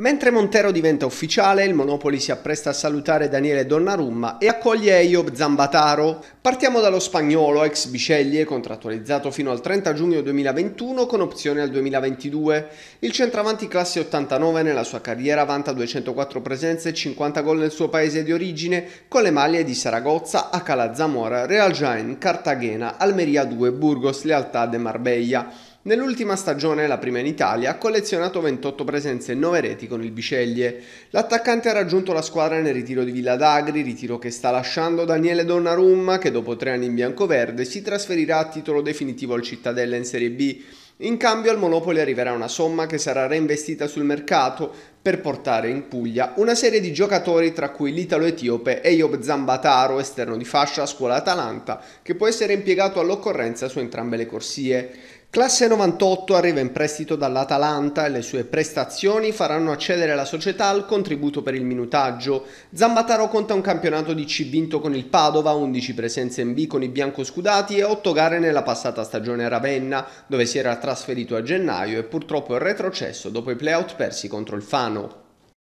Mentre Montero diventa ufficiale, il Monopoli si appresta a salutare Daniele Donnarumma e accoglie Eiob Zambataro. Partiamo dallo spagnolo, ex Biceglie, contrattualizzato fino al 30 giugno 2021 con opzione al 2022. Il centravanti classe 89 nella sua carriera vanta 204 presenze e 50 gol nel suo paese di origine con le maglie di Saragozza, Acala Zamora, Real Jaén, Cartagena, Almeria 2, Burgos, Lealtà de Marbella. Nell'ultima stagione, la prima in Italia, ha collezionato 28 presenze e 9 reti con il Biceglie. L'attaccante ha raggiunto la squadra nel ritiro di Villa d'Agri, ritiro che sta lasciando Daniele Donnarumma che dopo tre anni in biancoverde si trasferirà a titolo definitivo al Cittadella in Serie B. In cambio al Monopoli arriverà una somma che sarà reinvestita sul mercato per portare in Puglia una serie di giocatori tra cui l'italo-etiope Eyob Zambataro, esterno di fascia a scuola Atalanta, che può essere impiegato all'occorrenza su entrambe le corsie. Classe 98 arriva in prestito dall'Atalanta e le sue prestazioni faranno accedere la società al contributo per il minutaggio. Zambataro conta un campionato di C vinto con il Padova, 11 presenze in B con i biancoscudati e 8 gare nella passata stagione a Ravenna, dove si era trattato trasferito a gennaio e purtroppo è retrocesso dopo i playout persi contro il Fano.